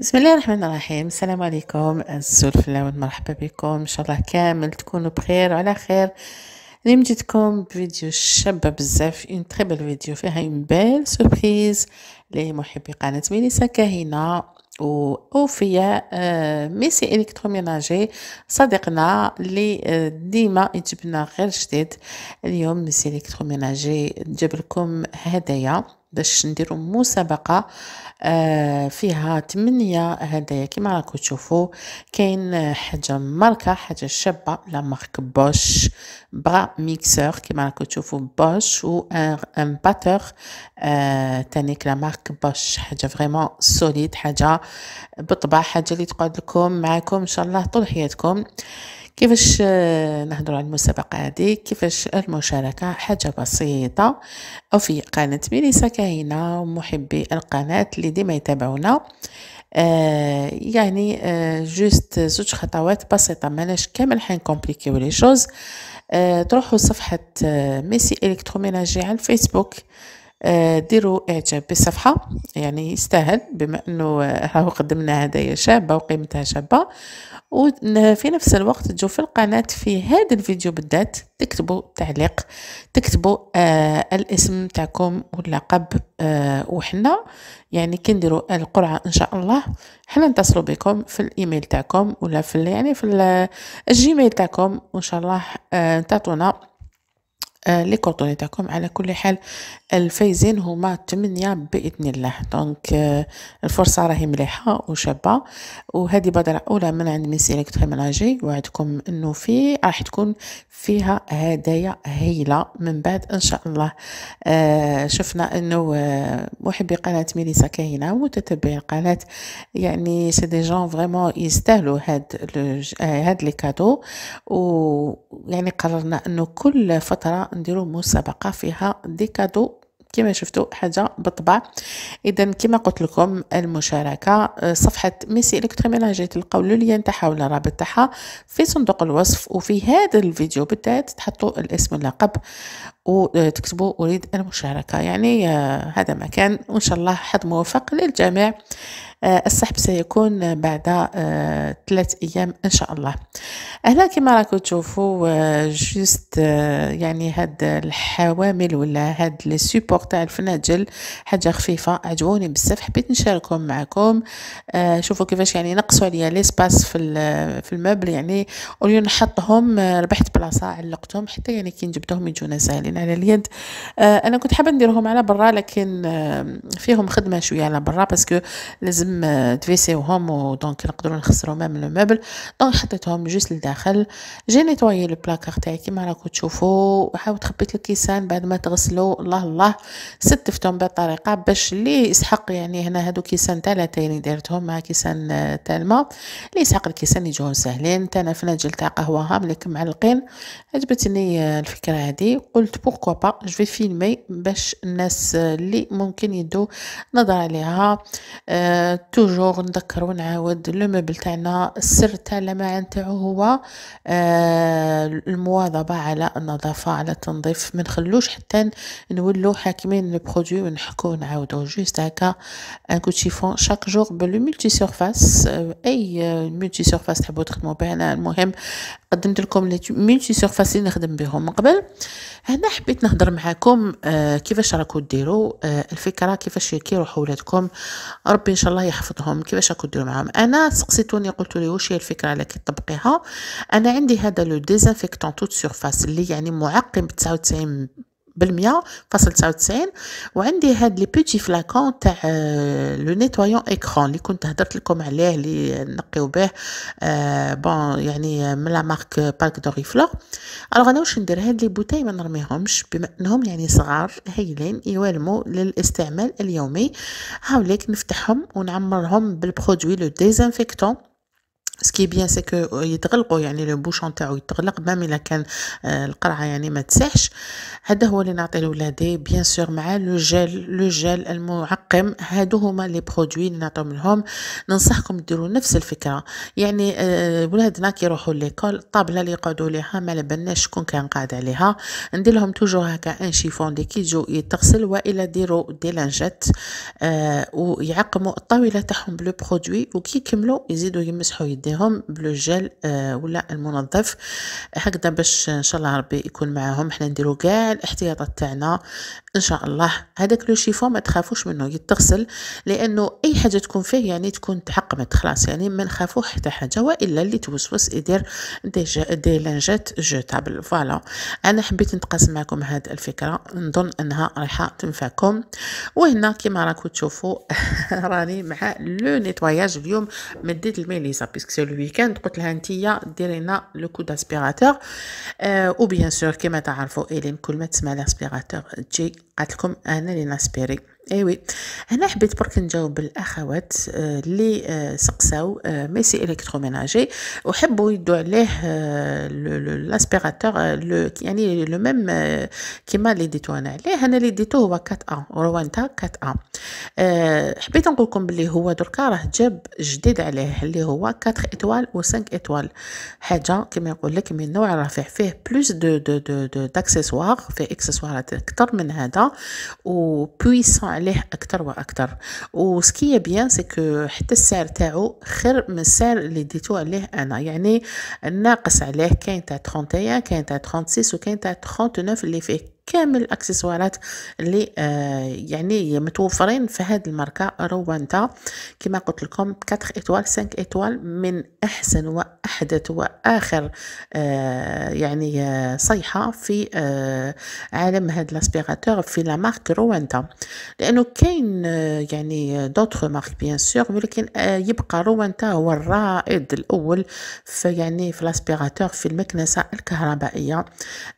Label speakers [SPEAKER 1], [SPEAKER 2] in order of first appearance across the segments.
[SPEAKER 1] بسم الله الرحمن الرحيم السلام عليكم الزول الفلاوت مرحبا بكم ان شاء الله كامل تكونوا بخير وعلى خير اليوم جيتكم بفيديو شابه بزاف اون تري بيل فيديو فيها اون بيل سوربريز لمحبي قناه ميليسا كاهنه واوفياء آه، ميسي الكتروميناجي صديقنا اللي آه، ديما يجبنا غير جديد اليوم ميسي الكتروميناجي جاب لكم هدايا باش نديرو مسابقه آه فيها تمنية هدايا كيما راكم تشوفو كاين حاجه ماركه حاجه شابه لا مارك بوش برا ميكسور كيما راكم تشوفو بوش و ان باتور آه تانيك لا مارك بوش حاجه فريمون سوليد حاجه بالطبع حاجه اللي تقعد لكم معاكم ان شاء الله طول حياتكم كيفاش آه، نهضروا على المسابقة هذه كيفاش المشاركة حاجة بسيطة أو في قناة ميليسا كاينة محبي القناة اللي ديما يتابعونا آه يعني آه جوست زوج خطوات بسيطة ماناش كامل حنكومبليكيو لي شوز آه تروحوا صفحة آه، ميسي الكتروميناجي على الفيسبوك ديروا اعجاب بالصفحة يعني يستاهل بما انه راهو آه، قدمنا هدايا شابة وقيمتها شابة وفي نفس الوقت تجو في القناة في هذا الفيديو بالذات تكتبوا تعليق تكتبوا آه الاسم تاعكم واللقب آه وحنا يعني كنديروا القرعة ان شاء الله حنا نتصلوا بكم في الايميل تاعكم ولا في يعني في آه، الجيميل تاعكم وان شاء الله آه تعطونا آه، لي كوردوني تاعكم على كل حال الفايزين هما 8 باذن الله دونك آه، الفرصه راهي مليحه وشابه وهذه بدره اولى من عند ميسي الكتريمناجي وعدكم انه في راح تكون فيها هدايا هايله من بعد ان شاء الله آه، شفنا انه محبي قناه ميليسا كاينه متتبعي القناه يعني سي دي جون فريمون يستاهلوا هاد هاد لي كادو ويعني قررنا انه كل فتره نديرو مسابقه فيها دي كادو كما شفتوا حاجه بالطبع اذا كما قلت لكم المشاركه آه، صفحه ميسي الكتروميناجي تلقاو لو لين تاعها ولا الرابط تاعها في صندوق الوصف وفي هذا الفيديو بالذات تحطوا الاسم اللقب وتكتبوا أريد المشاركة يعني آه، هذا ما كان وإن شاء الله حظ موفق للجميع آه، السحب سيكون بعد آه، ثلاث أيام إن شاء الله هنا كما راكم تشوفوا جوست يعني هاد الحوامل ولا هاد لي سوبور تاع الفناجل حاجة خفيفة عجبوني بزاف حبيت نشاركهم معكم شوفوا كيفاش يعني نقصوا عليا ليسباس في في الموبل يعني وليو نحطهم ربحت بلاصة علقتهم حتى يعني كي نجبدهم يجونا ساهلين على اليد آه، انا كنت حابه نديرهم على برا لكن فيهم خدمه شويه على برا باسكو لازم تفيسيوهم آه، دونك نقدروا نخسروا مام لو مبل دونك حطيتهم جوست لداخل جي لو بلاكار تاعي كيما راكم تشوفوا وحاولت خبيت الكيسان بعد ما تغسلوا الله الله ستفتهم بطريقه باش اللي يسحق يعني هنا هادو كيسان تاع لاتاي دارتهم مع كيسان آه، تاع الماء اللي يسحق الكيسان يجوهم ساهلين تانا فناجل تاع قهوه هام معلقين عجبتني الفكره هذه قلت بوركوا با جو فيلمي باش الناس اللي ممكن يدو نظر عليها توجور نذكر ونعاود لو موبل تاعنا السر تاع اللمعان تاعو هو المواظبه على النظافه على التنظيف ما نخلوش حتى نولو حاكمين لو برودوي ونحكو ونعاودو جوست هكا ان كوتشيفون شاك جور بلو ملتي سيرفاس اي ملتي سيرفاس تحبو تخدمو بها المهم قدمت لكم لي مينتي سيرفاس اللي نخدم بهم من قبل هنا حبيت نهضر معاكم آه كيفاش راكو ديروا آه الفكره كيفاش كيروحوا ولادكم ربي ان شاء الله يحفظهم كيفاش راكو ديروا معاهم انا سقسيتوني قلت لي واش هي الفكره اللي كتطبقيها انا عندي هذا لو ديزانفيكتون توت سيرفاس اللي يعني معقم ب 99 بالمية فاصل تسعة وتسعين وعندي هاد لي بوتي فلاكون تاع آه، لو نيتوايون ايكخون اللي كنت هدرت لكم عليه اللي نقيو به آه بون يعني من لا مارك بالك دوريفلور الوغ انا واش ندير هاد لي بوتاي ما نرميهمش بما انهم يعني صغار هايلين يوالمو للاستعمال اليومي هاوليك نفتحهم ونعمرهم بالبرودوي لو ديزانفيكتون سكي بيان سكو يتغلقوا يعني لو بوشون تاعو يتغلق مام الا كان euh, القرعه يعني ما تسحش هذا هو اللي نعطي لولادي بيان سور مع لو جيل لو جيل المعقم هادو هما لي برودوي اللي نعطيهم لهم ننصحكم ديروا نفس الفكره يعني آه، ولادنا كي يروحوا ليكول الطابله اللي يقعدوا ليها ما لبناش شكون كان قاعد عليها ندير لهم توجور هكا ان شيفون اللي كي يجوا يتغسل والا ديروا دي لانجات آه، ويعقموا الطاوله تاعهم بلو برودوي وكي يكملوا يزيدوا يمسحوا يديهم نغسليهم بالجل آه، ولا المنظف هكذا باش ان شاء الله ربي يكون معاهم حنا نديرو كاع الاحتياطات تاعنا ان شاء الله هذاك لو شيفون ما تخافوش منه يتغسل لانه اي حاجه تكون فيه يعني تكون تحقمت خلاص يعني ما نخافو حتى حاجه والا اللي توسوس يدير دي, دي لانجات جوتابل فوالا انا حبيت نتقاسم معكم هاد الفكره نظن انها رايحه تنفعكم وهنا كما راكم تشوفوا راني مع لو نيتواياج اليوم مديت الميليزا بيسك سير لو ويكاند قلت لها نتيا ديري لنا لو كو داسبيراتور او بيان سور كما تعرفوا الين كل ما تسمع لاسبيراتور تجي قالت لكم انا لي ناسبيري اي وي هنا حبيت برك نجاوب الاخوات آه، اللي آه، سقساو ميسي الكتروميناجي وحبوا يدوا عليه لاسبيراتور آه، يعني لو ميم كيما اللي ديتو انا عليه انا اللي ديتو هو 4 ا روانتا 4 ا حبيت نقول لكم بلي هو دركا راه جاب جديد عليه اللي هو 4 ايطوال و 5 ايطوال حاجه كيما يقول لك من نوع رافع فيه بلوس دو دو دو داكسيسوار فيه اكسسوارات اكثر من هذا و بويسون عليه اكثر واكثر وسكيه بيان سكو حتى السعر تاعو خير من السعر اللي ديتو عليه انا يعني الناقص عليه كاين تاع 31 كاين تاع 36 وكاين تاع 39 اللي فيه كامل الاكسسوارات اللي آه يعني متوفرين في هذه الماركه روانتا كما قلت لكم 4 ايطوال 5 ايطوال من احسن واحدث واخر آه يعني آه صيحه في آه عالم هذا الاسبيغاتور في لا مارك روانتا لانه كاين آه يعني دوتر مارك بيان سور ولكن آه يبقى روانتا هو الرائد الاول في يعني في الاسبيغاتور في المكنسه الكهربائيه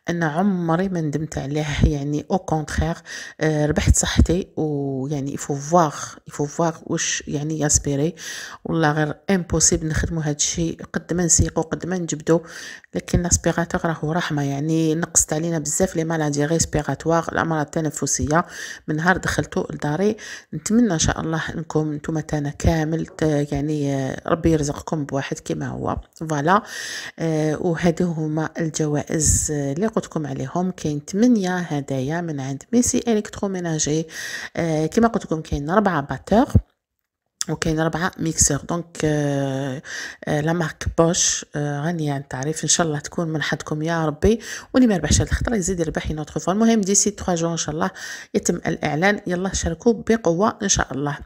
[SPEAKER 1] انا عمري ما ندمت عليه صحيح يعني او آه، كونترير ربحت صحتي ويعني يفو فواغ يفو فواغ واش يعني ياسبيري يعني والله غير امبوسيبل نخدمو هادشي قد ما نسيقو قد ما نجبدو لكن لاسبيغاتور راهو رحمه يعني نقصت علينا بزاف لي مالادي ريسبيغاتوار الامراض التنفسيه من نهار دخلتو لداري نتمنى ان شاء الله انكم نتوما تانا كامل يعني آه، ربي يرزقكم بواحد كيما هو فوالا آه، وهادو هما الجوائز اللي قلت لكم عليهم كاين 8 هدايا من عند ميسي الكتروميناجي ميناجي آه، كما قلت لكم كاين ربعه باتور وكاين ربعة ميكسور دونك آه، آه، لا مارك بوش غنية عن التعريف ان شاء الله تكون من حدكم يا ربي واللي ما ربحش هاد الخطره يزيد يربح ان اوتر فوا المهم ديسي 3 جون ان شاء الله يتم الاعلان يلا شاركوا بقوه ان شاء الله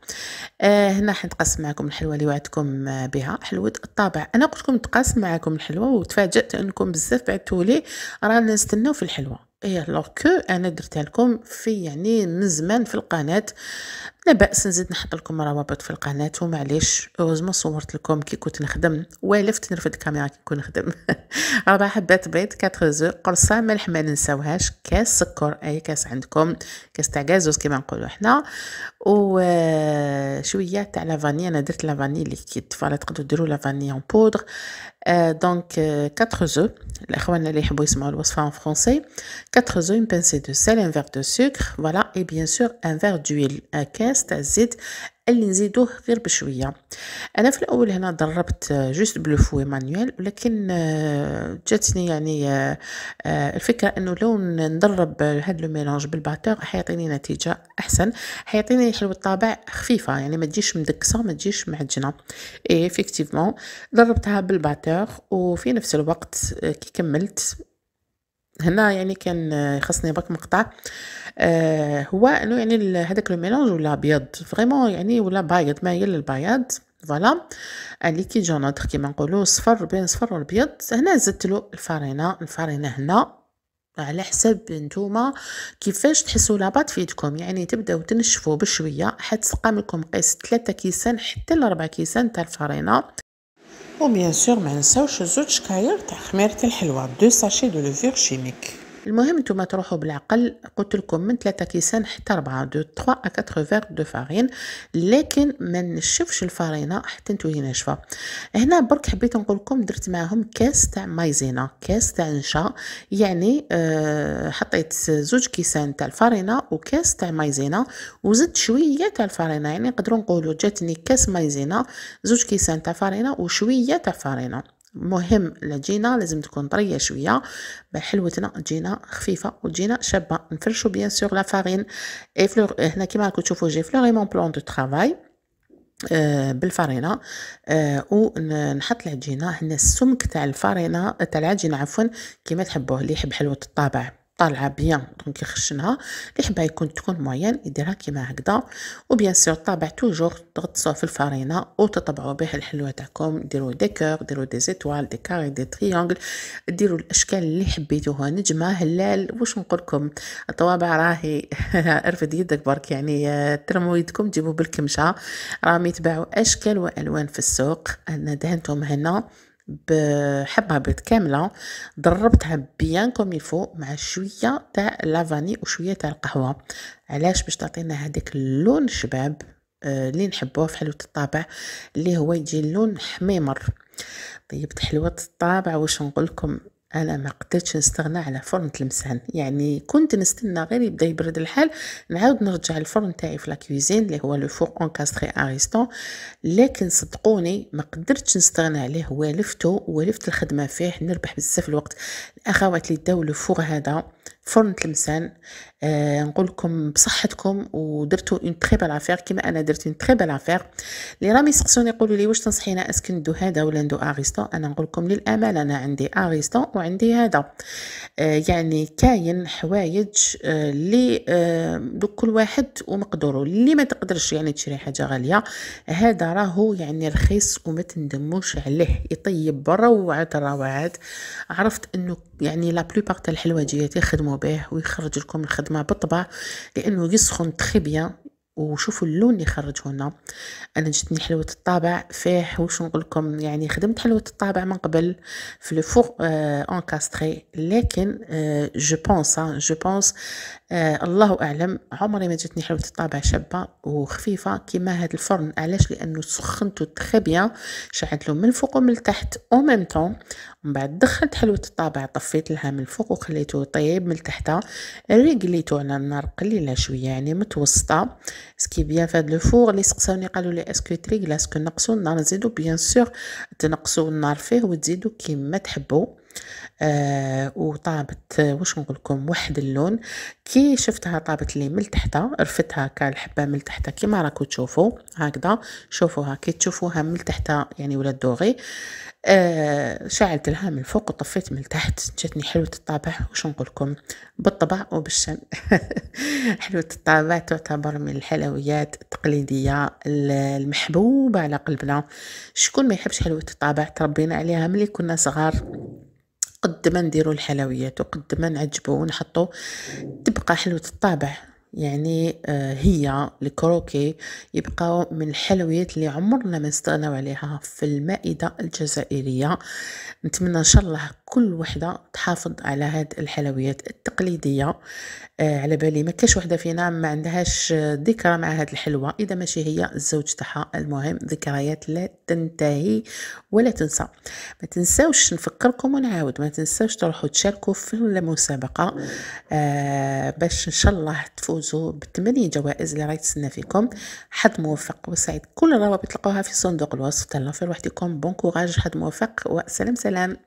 [SPEAKER 1] آه هنا حنتقاسم معكم الحلوه اللي وعدتكم بها حلوه الطابع انا قلت لكم نتقاسم معكم الحلوه وتفاجات انكم بزاف بعثتوا لي رانا نستناو في الحلوه اي لوغ كو انا درتها لكم في يعني من زمان في القناه لا باس نزيد نحط لكم روابط في القناه ومعليش اوزما صورت لكم كي كنت نخدم والفت نرفد الكاميرا كي كنت نخدم ربع حبات بيض 4 زو قرصه ملح ما ننساوهاش كاس سكر اي كاس عندكم كاس تاع غازوز كيما نقولوا حنا وشويه تاع لافاني انا درت لافاني كي فوالا تقدروا ديروا لافاني اون آه، بودر دونك 4 آه، زو الاخوان اللي يحبوا يسمعوا الوصفه ان فرونسي 4 زو une pincée دو سيل ان verre دو سكر فوالا اي بيان سور ان verre دويل un euh, كاس تاع الزيت اللي نزيدوه غير بشويه انا في الاول هنا ضربت جوست بلو فوي مانيوال ولكن آه، جاتني يعني آه، آه، الفكره انه لو ندرب هاد لو ميلونج بالباتور حيعطيني نتيجه احسن حيعطيني حلو الطابع خفيفه يعني ما تجيش مدكسه ما تجيش معجنه اي دربتها ضربتها بالباتور وفي نفس الوقت كي كملت هنا يعني كان آه، خاصني برك مقطع آه هو انه يعني هذاك لو ميلونج ولا ابيض فريمون يعني ولا بايض مايل للبياض فوالا ان ليكيد جونوتر كيما نقولوا صفر بين صفر والبيض هنا زدت له الفرينه الفرينه هنا على حسب نتوما كيفاش تحسوا لاباط في يدكم يعني تبداو تنشفوا بشويه حتى تسقى لكم قيس 3 كيسان حتى ل 4 كيسان تاع الفرينه وبيان سور ما نساوش زوج شكاير تاع خميره الحلوى دو ساشي دو لوفيغ شيميك المهم نتوما تروحوا بالعقل قلت لكم من ثلاثة كيسان حتى ربعة دو 3 ا 4 فيغ دو فارين لكن ما نشفش الفارينه حتى هي ناشفه هنا برك حبيت نقول لكم درت معاهم كاس تاع مايزينا كاس تاع نشا يعني آه حطيت زوج كيسان تاع الفارينه وكاس تاع مايزينا وزدت شويه تاع الفارينه يعني نقدروا نقولوا جاتني كاس مايزينا زوج كيسان تاع فارينه وشويه تاع فارينه مهم لجينا لازم تكون طرية شوية بحلوتنا تجينا خفيفة وتجينا شابة نفرشو بيان سور لا فارين اي فلور هنا كيما راكم تشوفوا جي فلوري مون بلون دو ترافاي آه بالفرينه آه ونحط العجينه هنا السمك تاع الفرينه تاع العجينه عفوا كيما تحبوه اللي يحب حلوه الطابع طالعه بيان دونك يخشنها الحبه يكون تكون موين يديرها كيما هكذا وبيان سور طابع توجور تغطسوه في الفرينه وتطبعوا به الحلوى تاعكم ديروا ديكور ديروا دي زيتوال دي كاري دي تريانغل ديروا الاشكال اللي حبيتوها نجمه هلال واش نقولكم الطوابع راهي ارفد يدك برك يعني ترموا يدكم تجيبوا بالكمشه راهم يتباعوا اشكال والوان في السوق انا دهنتهم هنا بيض كامله ضربتها بيان كوم يفو مع شويه تاع لافاني وشويه تاع القهوه علاش باش تعطينا هذاك اللون الشباب اللي آه، نحبوه في حلوه الطابع اللي هو يجي اللون حميمر طيبت حلوه الطابع واش نقول لكم انا ما قدرتش نستغنى على فرن تلمسان يعني كنت نستنى غير يبدا يبرد الحال نعاود نرجع الفرن تاعي في لاكويزين اللي هو لو فور انكاستري اريستون لكن صدقوني ما قدرتش نستغنى عليه والفته ولفت الخدمه فيه نربح بزاف الوقت الاخوات اللي داو لو فور هذا فرن تلمسان آه، نقول لكم بصحتكم ودرتوا اون تري بال افير كيما انا درت اون تري بال افير لي راهم يسقسوني يقولوا لي واش تنصحينا اسكو ندو هذا ولا ندو اريستو انا نقول لكم للامانه انا عندي اريستو وعندي هذا آه يعني كاين حوايج آه، اللي آه كل واحد ومقدوره اللي ما تقدرش يعني تشري حاجه غاليه هذا راهو يعني رخيص وما تندموش عليه يطيب روعه الروعات عرفت انه يعني لا بلوبار تاع الحلواجيات يخدموا به ويخرج لكم الخدمه ما بالطبع لانه يسخن تخي بيان وشوفوا اللون اللي خرج هنا انا جتني حلوه الطابع فيه واش نقول لكم يعني خدمت حلوه الطابع من قبل في لو فور كاستري آه، لكن جو بونس جو بونس الله اعلم عمري ما جاتني حلوه الطابع شابه وخفيفه كيما هذا الفرن علاش لانه سخنته تري بيان شعلت له من الفوق ومن التحت او ميم طون من بعد دخلت حلوه الطابع طفيت لها من الفوق وخليته يطيب من تحتها ريقليته على النار قليله شويه يعني متوسطه سكي بيان فهاد لو فور لي سقساوني قالوا لي اسكو تريغلاس كو النار نزيدو بيان سور تنقصوا النار فيه وتزيدو كيما تحبوا آه وطابت آه، واش نقول لكم واحد اللون كي شفتها طابت لي من تحتها رفتها كالحبه من تحتها كيما راكم تشوفوا هكذا شوفوها كي تشوفوها من تحتها يعني ولا دوغي آه شعلت لها من الفوق وطفيت من تحت جاتني حلوه الطابع واش نقول لكم بالطبع وبالشم حلوه الطابع تعتبر من الحلويات التقليديه المحبوبه على قلبنا شكون ما يحبش حلوه الطابع تربينا عليها ملي كنا صغار قد ما نديرو الحلويات وقد ما نعجبو ونحطو تبقى حلوة الطابع يعني آه، هي الكروكي يبقاو من الحلويات اللي عمرنا ما نستغناو عليها في المائدة الجزائرية نتمنى ان شاء الله كل وحدة تحافظ على هاد الحلويات التقليدية آه على بالي ما كاش وحدة فينا ما عندهاش آه، ذكرى مع هاد الحلوة إذا ماشي هي الزوج تاعها المهم ذكريات لا تنتهي ولا تنسى ما تنساوش نفكركم ونعاود ما تنساوش تروحوا تشاركوا في المسابقة آه باش إن شاء الله تفوزوا بثمانية جوائز اللي راهي تسنى فيكم حد موفق وسعيد كل الروابط تلقوها في صندوق الوصف تهلاو في روحتكم بون كوراج حد موفق وسلام سلام